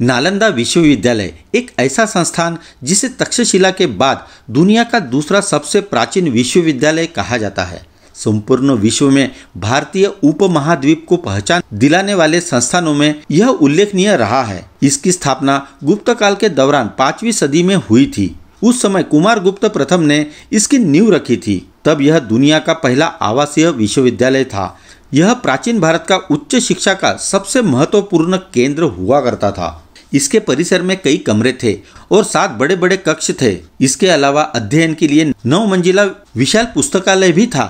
नालंदा विश्वविद्यालय एक ऐसा संस्थान जिसे तक्षशिला के बाद दुनिया का दूसरा सबसे प्राचीन विश्वविद्यालय कहा जाता है संपूर्ण विश्व में भारतीय उपमहाद्वीप को पहचान दिलाने वाले संस्थानों में यह उल्लेखनीय रहा है इसकी स्थापना गुप्त काल के दौरान पांचवी सदी में हुई थी उस समय कुमार गुप्त प्रथम ने इसकी नींव रखी थी तब यह दुनिया का पहला आवासीय विश्वविद्यालय था यह प्राचीन भारत का उच्च शिक्षा का सबसे महत्वपूर्ण केंद्र हुआ करता था इसके परिसर में कई कमरे थे और सात बड़े बड़े कक्ष थे इसके अलावा अध्ययन के लिए नौ मंजिला विशाल पुस्तकालय भी था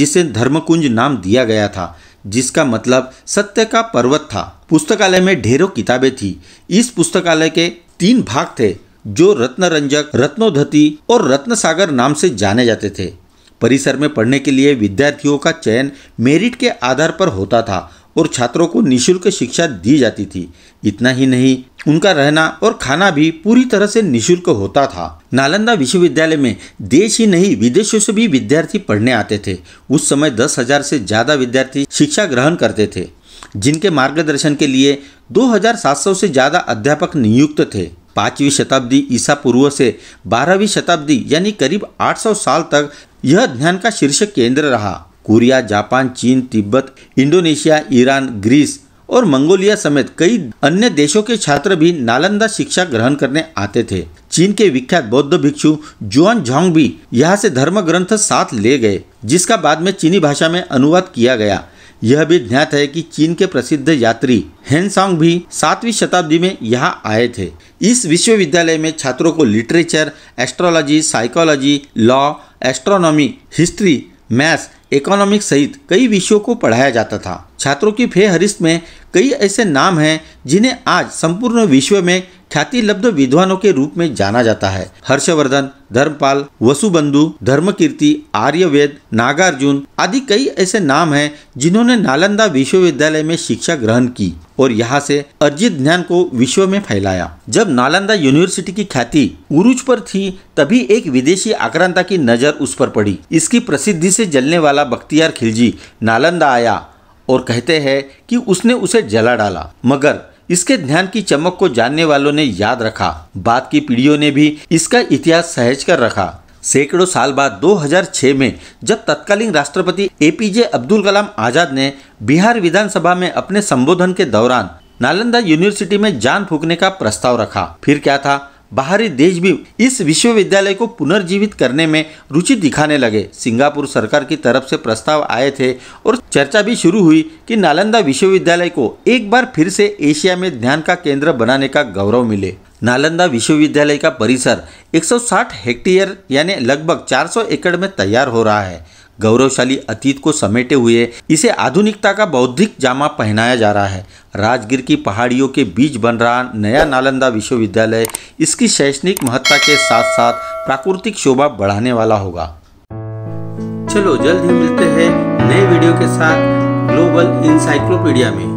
जिसे धर्मकुंज नाम दिया गया था जिसका मतलब सत्य का पर्वत था पुस्तकालय में ढेरों किताबें थी इस पुस्तकालय के तीन भाग थे जो रत्नरंजक रत्नोधति और रत्न सागर नाम से जाने जाते थे परिसर में पढ़ने के लिए विद्यार्थियों का चयन मेरिट के आधार पर होता था और छात्रों को निशुल्क शिक्षा दी जाती थी इतना ही नहीं उनका रहना और खाना भी पूरी तरह से निशुल्क होता था नालंदा विश्वविद्यालय में देश ही नहीं विदेशों से भी विद्यार्थी पढ़ने आते थे उस समय दस हजार से ज़्यादा विद्यार्थी शिक्षा ग्रहण करते थे जिनके मार्गदर्शन के लिए 2700 से ज़्यादा अध्यापक नियुक्त थे पांचवी शताब्दी ईसा पूर्व से बारहवीं शताब्दी यानी करीब 800 साल तक यह ध्यान का शीर्ष केंद्र रहा कोरिया जापान चीन तिब्बत इंडोनेशिया ईरान ग्रीस और मंगोलिया समेत कई अन्य देशों के छात्र भी नालंदा शिक्षा ग्रहण करने आते थे चीन के विख्यात बौद्ध भिक्षु जुआन झोंग भी यहाँ से धर्म ग्रंथ साथ ले गए जिसका बाद में चीनी भाषा में अनुवाद किया गया यह भी ज्ञात है कि चीन के प्रसिद्ध यात्री हेनसांग भी सातवीं शताब्दी में यहाँ आए थे इस विश्वविद्यालय में छात्रों को literature astrology psychology law astronomy history maths economics सहित कई विषयों को पढ़ाया जाता था छात्रों की फेहरिस्त में कई ऐसे नाम हैं जिन्हें आज संपूर्ण विश्व में ख्याति लब्ध विद्वानों के रूप में जाना जाता है हर्षवर्धन धर्मपाल वसुबंधु धर्मकीर्ति आर्यवेद नागार्जुन आदि कई ऐसे नाम हैं जिन्होंने नालंदा विश्वविद्यालय में शिक्षा ग्रहण की और यहाँ से अर्जित ज्ञान को विश्व में फैलाया जब नालंदा यूनिवर्सिटी की ख्याति उरुज पर थी तभी एक विदेशी आक्रांता की नजर उस पर पड़ी इसकी प्रसिद्धि से जलने वाला बख्तियार खिलजी नालंदा आया और कहते हैं कि उसने उसे जला डाला मगर इसके ध्यान की चमक को जानने वालों ने याद रखा बाद की पीढ़ियों ने भी इसका इतिहास सहज कर रखा सैकड़ों साल बाद 2006 में जब तत्कालीन राष्ट्रपति एपीजे अब्दुल कलाम आजाद ने बिहार विधानसभा में अपने संबोधन के दौरान नालंदा यूनिवर्सिटी में जान फूकने का प्रस्ताव रखा फिर क्या था बाहरी देश भी इस विश्वविद्यालय को पुनर्जीवित करने में रुचि दिखाने लगे सिंगापुर सरकार की तरफ से प्रस्ताव आए थे और चर्चा भी शुरू हुई कि नालंदा विश्वविद्यालय को एक बार फिर से एशिया में ध्यान का केंद्र बनाने का गौरव मिले नालंदा विश्वविद्यालय का परिसर 160 हेक्टेयर यानी लगभग 400 एकड़ में तैयार हो रहा है गौरवशाली अतीत को समेटे हुए इसे आधुनिकता का बौद्धिक जामा पहनाया जा रहा है राजगीर की पहाड़ियों के बीच बन रहा नया नालंदा विश्वविद्यालय इसकी शैक्षणिक महत्ता के साथ साथ प्राकृतिक शोभा बढ़ाने वाला होगा चलो जल्द ही मिलते हैं नए वीडियो के साथ ग्लोबल इंसाइक्लोपीडिया में